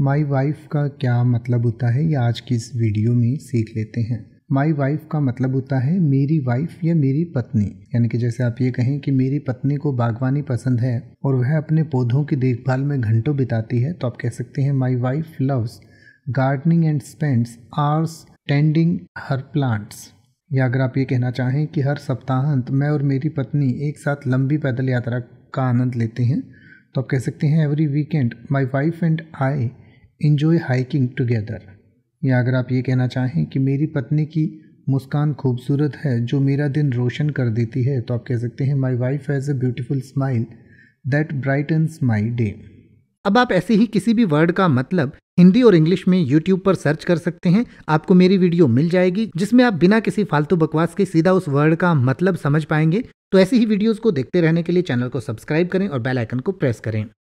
my wife का क्या मतलब होता है ये आज की इस वीडियो में सीख लेते हैं माई वाइफ का मतलब होता है मेरी वाइफ या मेरी पत्नी यानी कि जैसे आप ये कहें कि मेरी पत्नी को बागवानी पसंद है और वह अपने पौधों की देखभाल में घंटों बिताती है तो आप कह सकते हैं my wife loves gardening and spends hours tending her plants या अगर आप ये कहना चाहें कि हर सप्ताहांत मैं और मेरी पत्नी एक साथ लंबी पैदल यात्रा का आनंद लेते हैं तो आप कह सकते हैं every weekend my wife and I enjoy hiking together या अगर आप ये कहना चाहें कि मेरी पत्नी की मुस्कान खूबसूरत है जो मेरा दिन रोशन कर देती है तो आप कह सकते हैं my wife has a beautiful smile that brightens my day अब आप ऐसे ही किसी भी वर्ड का मतलब हिंदी और इंग्लिश में YouTube पर सर्च कर सकते हैं आपको मेरी वीडियो मिल जाएगी जिसमें आप बिना किसी फालतू बकवास के सीधा उस वर्ड का मतलब समझ पाएंगे तो ऐसी ही वीडियोस को देखते रहने के लिए चैनल को सब्सक्राइब करें और बेल आइकन को प्रेस करें